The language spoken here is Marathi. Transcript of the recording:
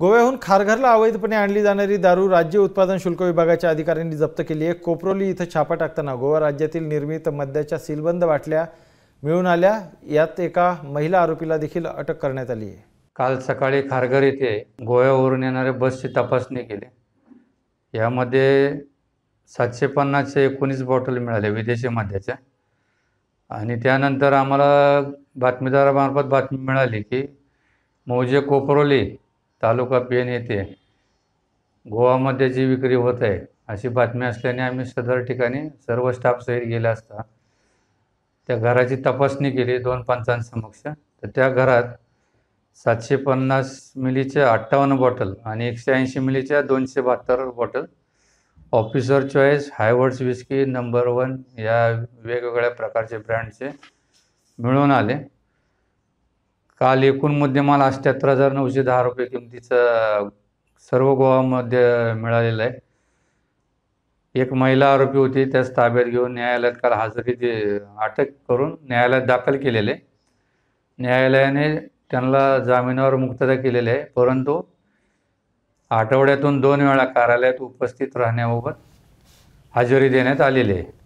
गोव्याहून खारघरला अवैधपणे आणली जाणारी दारू राज्य उत्पादन शुल्क विभागाच्या अधिकाऱ्यांनी जप्त केली आहे कोपरोली इथं छापा टाकताना गोवा राज्यातील निर्मित मद्याच्या सीलबंद बाटल्या मिळून आल्या यात एका महिला आरोपीला देखील अटक करण्यात आली आहे काल सकाळी खारघर येथे गोव्यावरून येणाऱ्या बसची तपासणी केली यामध्ये सातशे पन्नासशे एकोणीस बॉटल मिळाले विदेशी मद्याच्या आणि त्यानंतर आम्हाला बातमीदारामार्फत बातमी मिळाली की मौजे कोपरोली तालुका पेन येथे गोवामध्ये जी विक्री होत आहे अशी बातमी असल्याने आम्ही सदर ठिकाणी सर्व स्टाफसहित गेले असता त्या घराची तपासणी केली दोन पंचांसमक्ष तर त्या घरात सातशे पन्नास मिलीच्या अठ्ठावन्न बॉटल आणि एकशे ऐंशी मिलीच्या दोनशे बहात्तर bottle officer choice Haywards whisky number one या वेगवेगळ्या प्रकारचे ब्रँडचे मिळून आले काल एकूण मुद्देमाल अठ्ठ्याहत्तर हजार नऊशे दहा रुपये किमतीचं सर्व गोवामध्ये मिळालेलं आहे एक महिला आरोपी होती त्याच ताब्यात घेऊन न्यायालयात काल दे अटक करून न्यायालयात दाखल केलेले न्यायालयाने त्यांना जामिनावर मुक्तता केलेली आहे परंतु आठवड्यातून दोन वेळा कार्यालयात उपस्थित राहण्याबाबत हजेरी देण्यात आलेली आहे